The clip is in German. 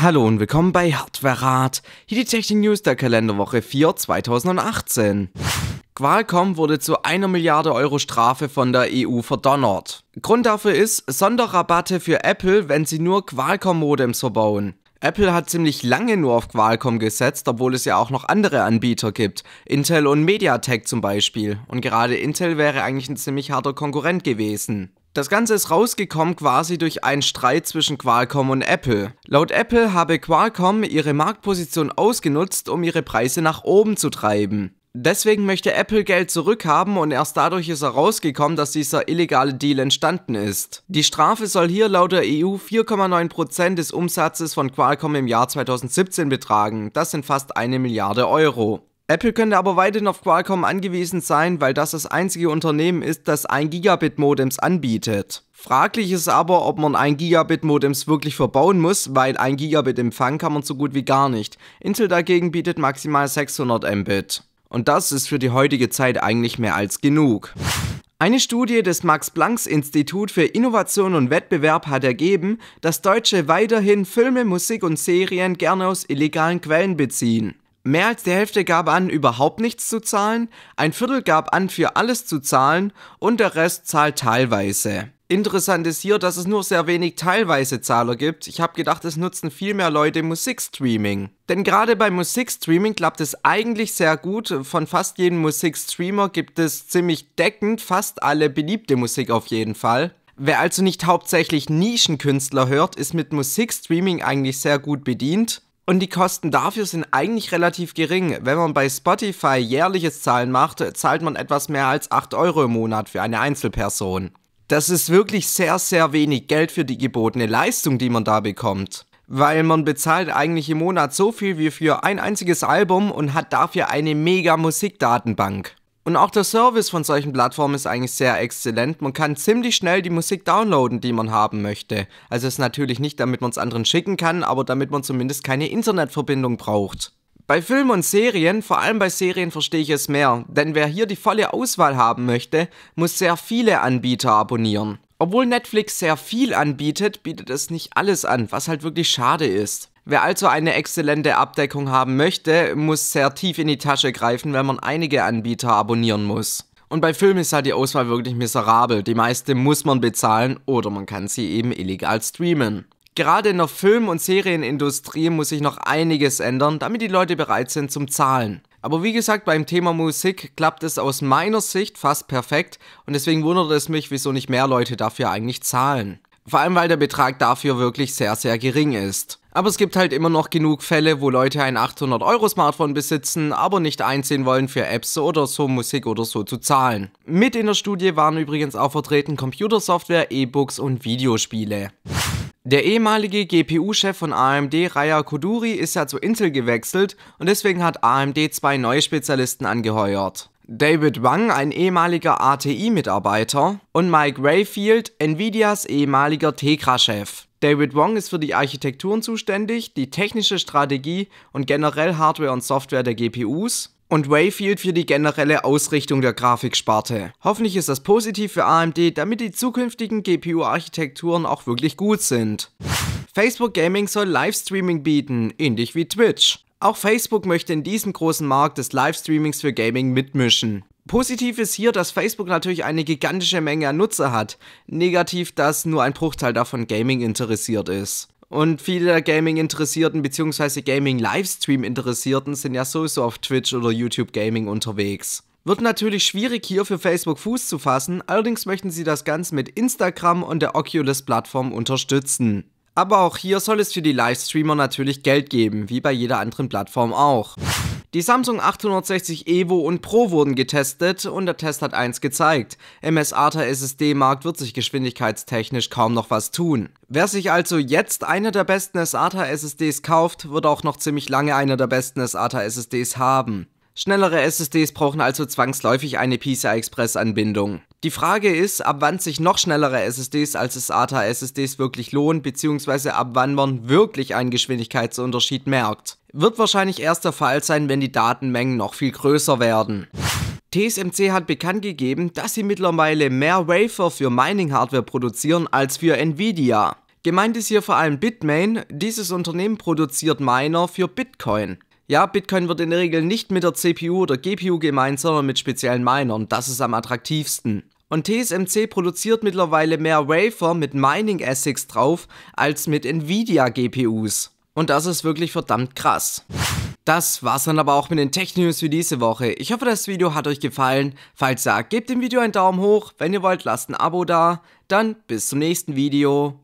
Hallo und willkommen bei Hardware Rat. Hier die Technik News der Kalenderwoche 4 2018. Qualcomm wurde zu einer Milliarde Euro Strafe von der EU verdonnert. Grund dafür ist Sonderrabatte für Apple, wenn sie nur Qualcomm-Modems verbauen. Apple hat ziemlich lange nur auf Qualcomm gesetzt, obwohl es ja auch noch andere Anbieter gibt, Intel und MediaTek zum Beispiel. Und gerade Intel wäre eigentlich ein ziemlich harter Konkurrent gewesen. Das Ganze ist rausgekommen quasi durch einen Streit zwischen Qualcomm und Apple. Laut Apple habe Qualcomm ihre Marktposition ausgenutzt, um ihre Preise nach oben zu treiben. Deswegen möchte Apple Geld zurückhaben und erst dadurch ist herausgekommen, dass dieser illegale Deal entstanden ist. Die Strafe soll hier laut der e EU 4,9% des Umsatzes von Qualcomm im Jahr 2017 betragen, das sind fast eine Milliarde Euro. Apple könnte aber weiterhin auf Qualcomm angewiesen sein, weil das das einzige Unternehmen ist, das 1 Gigabit Modems anbietet. Fraglich ist aber, ob man 1 Gigabit Modems wirklich verbauen muss, weil 1 Gigabit Empfang kann man so gut wie gar nicht. Intel dagegen bietet maximal 600 Mbit. Und das ist für die heutige Zeit eigentlich mehr als genug. Eine Studie des Max-Planck-Institut für Innovation und Wettbewerb hat ergeben, dass Deutsche weiterhin Filme, Musik und Serien gerne aus illegalen Quellen beziehen. Mehr als die Hälfte gab an, überhaupt nichts zu zahlen, ein Viertel gab an, für alles zu zahlen und der Rest zahlt teilweise. Interessant ist hier, dass es nur sehr wenig teilweise Zahler gibt. Ich habe gedacht, es nutzen viel mehr Leute Musikstreaming. Denn gerade bei Musikstreaming klappt es eigentlich sehr gut. Von fast jedem Musikstreamer gibt es ziemlich deckend fast alle beliebte Musik auf jeden Fall. Wer also nicht hauptsächlich Nischenkünstler hört, ist mit Musikstreaming eigentlich sehr gut bedient. Und die Kosten dafür sind eigentlich relativ gering. Wenn man bei Spotify jährliches Zahlen macht, zahlt man etwas mehr als 8 Euro im Monat für eine Einzelperson. Das ist wirklich sehr, sehr wenig Geld für die gebotene Leistung, die man da bekommt. Weil man bezahlt eigentlich im Monat so viel wie für ein einziges Album und hat dafür eine mega Musikdatenbank. Und auch der Service von solchen Plattformen ist eigentlich sehr exzellent. Man kann ziemlich schnell die Musik downloaden, die man haben möchte. Also ist natürlich nicht, damit man es anderen schicken kann, aber damit man zumindest keine Internetverbindung braucht. Bei Filmen und Serien, vor allem bei Serien verstehe ich es mehr, denn wer hier die volle Auswahl haben möchte, muss sehr viele Anbieter abonnieren. Obwohl Netflix sehr viel anbietet, bietet es nicht alles an, was halt wirklich schade ist. Wer also eine exzellente Abdeckung haben möchte, muss sehr tief in die Tasche greifen, wenn man einige Anbieter abonnieren muss. Und bei Filmen ist halt die Auswahl wirklich miserabel. Die meiste muss man bezahlen oder man kann sie eben illegal streamen. Gerade in der Film- und Serienindustrie muss sich noch einiges ändern, damit die Leute bereit sind zum Zahlen. Aber wie gesagt, beim Thema Musik klappt es aus meiner Sicht fast perfekt und deswegen wundert es mich, wieso nicht mehr Leute dafür eigentlich zahlen. Vor allem, weil der Betrag dafür wirklich sehr, sehr gering ist. Aber es gibt halt immer noch genug Fälle, wo Leute ein 800-Euro-Smartphone besitzen, aber nicht einsehen wollen, für Apps oder so Musik oder so zu zahlen. Mit in der Studie waren übrigens auch vertreten Computersoftware, E-Books und Videospiele. Der ehemalige GPU-Chef von AMD, Raya Koduri, ist ja zu Intel gewechselt und deswegen hat AMD zwei neue Spezialisten angeheuert. David Wang, ein ehemaliger ATI-Mitarbeiter, und Mike Rayfield, Nvidias ehemaliger Tegra-Chef. David Wong ist für die Architekturen zuständig, die technische Strategie und generell Hardware und Software der GPUs und Wayfield für die generelle Ausrichtung der Grafiksparte. Hoffentlich ist das positiv für AMD, damit die zukünftigen GPU-Architekturen auch wirklich gut sind. Facebook Gaming soll Livestreaming bieten, ähnlich wie Twitch. Auch Facebook möchte in diesem großen Markt des Livestreamings für Gaming mitmischen. Positiv ist hier, dass Facebook natürlich eine gigantische Menge an Nutzer hat. Negativ, dass nur ein Bruchteil davon Gaming interessiert ist. Und viele der Gaming-Interessierten bzw. Gaming-Livestream-Interessierten sind ja sowieso auf Twitch oder YouTube Gaming unterwegs. Wird natürlich schwierig hier für Facebook Fuß zu fassen, allerdings möchten sie das Ganze mit Instagram und der Oculus-Plattform unterstützen. Aber auch hier soll es für die Livestreamer natürlich Geld geben, wie bei jeder anderen Plattform auch. Die Samsung 860 Evo und Pro wurden getestet und der Test hat eins gezeigt. Im SATA SSD-Markt wird sich geschwindigkeitstechnisch kaum noch was tun. Wer sich also jetzt eine der besten SATA SSDs kauft, wird auch noch ziemlich lange eine der besten SATA SSDs haben. Schnellere SSDs brauchen also zwangsläufig eine PCI-Express-Anbindung. Die Frage ist, ab wann sich noch schnellere SSDs als es ATA-SSDs wirklich lohnen, beziehungsweise ab wann man wirklich einen Geschwindigkeitsunterschied merkt. Wird wahrscheinlich erst der Fall sein, wenn die Datenmengen noch viel größer werden. TSMC hat bekannt gegeben, dass sie mittlerweile mehr Wafer für Mining-Hardware produzieren als für Nvidia. Gemeint ist hier vor allem Bitmain, dieses Unternehmen produziert Miner für Bitcoin. Ja, Bitcoin wird in der Regel nicht mit der CPU oder GPU gemeint, sondern mit speziellen Minern. Das ist am attraktivsten. Und TSMC produziert mittlerweile mehr Wafer mit Mining ASICs drauf als mit Nvidia GPUs. Und das ist wirklich verdammt krass. Das war's dann aber auch mit den Tech News für diese Woche. Ich hoffe, das Video hat euch gefallen. Falls ja, gebt dem Video einen Daumen hoch. Wenn ihr wollt, lasst ein Abo da. Dann bis zum nächsten Video.